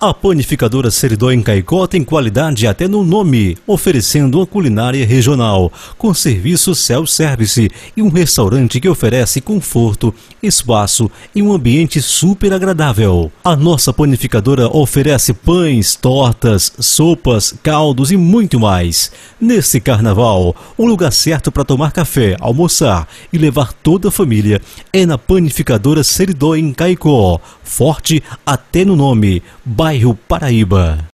A panificadora Seridó em Caicó tem qualidade até no nome, oferecendo uma culinária regional, com serviço self-service e um restaurante que oferece conforto, espaço e um ambiente super agradável. A nossa panificadora oferece pães, tortas, sopas, caldos e muito mais. Neste carnaval, o lugar certo para tomar café, almoçar e levar toda a família é na panificadora Seridó em Caicó forte até no nome, bairro Paraíba.